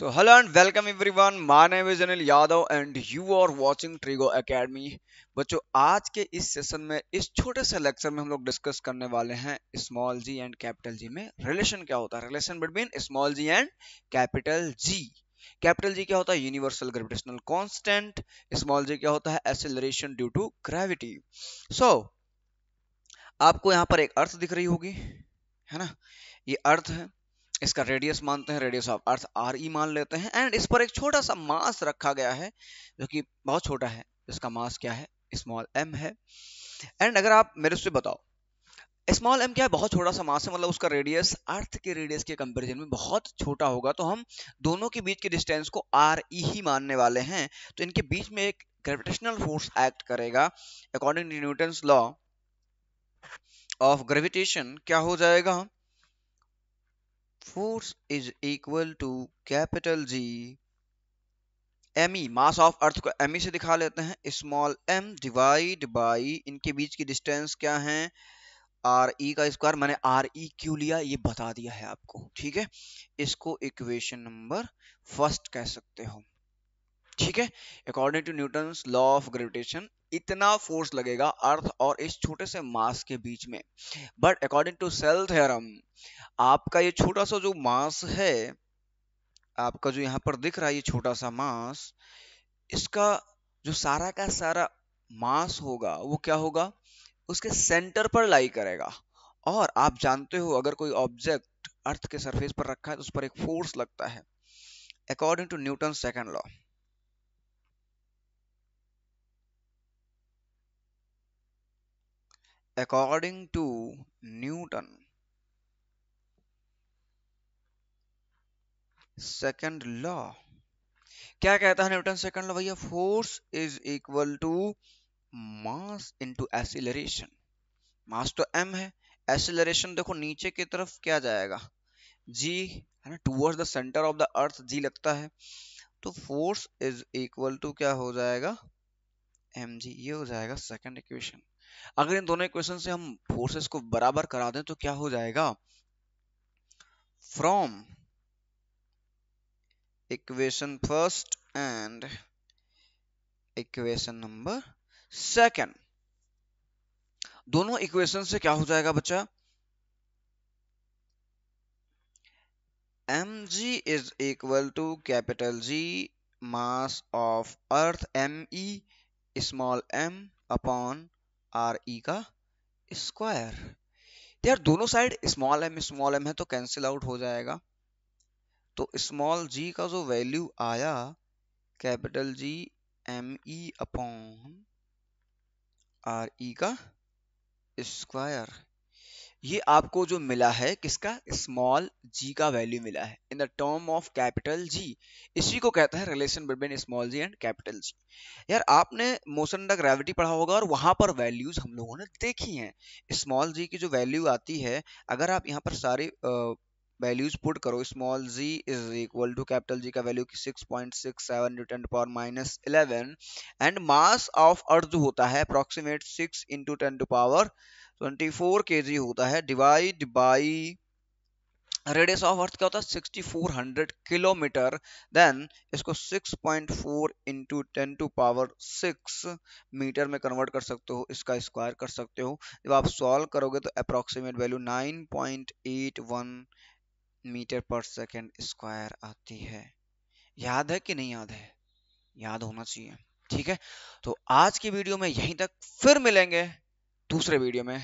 so hello and welcome everyone my name is Anil Yadav and you are watching Trigo Academy बच्चों आज के इस session में इस छोटे से लेक्चर में हम लोग डिस्कस करने वाले हैं small ji and capital G में रिलेशन क्या होता है relation between small ji and capital G capital G क्या होता है universal gravitational constant small G क्या होता है acceleration due to gravity so आपको यहाँ पर एक अर्थ दिख रही होगी है ना ये अर्थ है इसका रेडियस मानते हैं radius of earth R E मान लेते हैं एंड इस पर एक छोटा सा मास रखा गया है जो कि बहुत छोटा है इसका मास क्या है स्मॉल एम है एंड अगर आप मेरे से बताओ स्मॉल एम क्या है बहुत छोटा सा मास है मतलब उसका रेडियस अर्थ के रेडियस के कंपेरिजन में बहुत छोटा होगा तो हम दोनों के बीच के डिस्टेंस को आर ई e ही मानने वाले हैं तो इनके बीच में एक ग्रेविटेशनल फोर्स एक्ट करेगा according to Newton law of gravitation क्या हो जाएगा force is equal to capital G M E mass of earth को एम e से दिखा लेते हैं स्मॉल एम डिवाइड बाई इनके बीच की डिस्टेंस क्या है आर ई e का स्क्वायर मैंने आर ई e क्यू लिया ये बता दिया है आपको ठीक है इसको इक्वेशन नंबर फर्स्ट कह सकते हो ठीक है according to Newton law of gravitation इतना फोर्स लगेगा अर्थ और इस छोटे से मास के बीच में but according to shell theorem आपका ये छोटा सा जो मास है आपका जो यहाँ पर दिख रहा है ये छोटा सा मास इसका जो सारा का सारा मास होगा वो क्या होगा उसके सेंटर पर लाई करेगा और आप जानते हो अगर कोई ऑब्जेक्ट अर्थ के सरफेस पर रखा है तो उस पर एक फोर्स लगता है according to Newton second law according to Newton second law क्या कहता है न्यूटन सेकंड लॉ भैया force is equal to mass into acceleration mass तो एम है एसिलरेशन देखो नीचे की तरफ क्या जाएगा जी है ना towards the centre of the earth g लगता है तो फोर्स इज इक्वल टू क्या हो जाएगा एम जी ये हो जाएगा सेकंड इक्वेशन अगर इन दोनों इक्वेशन से हम फोर्सेस को बराबर करा दें तो क्या हो जाएगा from equation first and equation number second दोनों इक्वेशन से क्या हो जाएगा बच्चा m g is equal to capital G mass of earth M E small m upon R E का स्क्वायर यार दोनों side small m small m है तो कैंसिल आउट हो जाएगा तो स्मॉल जी का जो वैल्यू आया capital G M E upon R E का स्क्वायर ये आपको जो मिला है किसका स्मॉल जी का वैल्यू मिला है in the term of capital G इसी को कहता है relation between small ji and capital G यार आपने मोशन द ग्रेविटी पढ़ा होगा और वहां पर वैल्यूज हम लोगों ने देखी हैं स्मॉल जी की जो वैल्यू आती है अगर आप यहाँ पर सारे वैल्यूज पुट करो small z is equal to capital g का वैल्यू की 6.67 newton power minus 11 and mass of earth होता है approximate 6 into ten to power 24 kg होता है divide by radius of earth क्या होता है 6400 किलोमीटर देन इसको 6.4 point four into ten to power 6 metre में कन्वर्ट कर सकते हो इसका स्क्वायर कर सकते हो जब आप सॉल्व करोगे तो अप्रोक्सीमेट वैल्यू 9.81 मीटर पर सेकेंड स्क्वायर आती है याद है कि नहीं याद है याद होना चाहिए ठीक है तो आज की वीडियो में यहीं तक फिर मिलेंगे दूसरे वीडियो में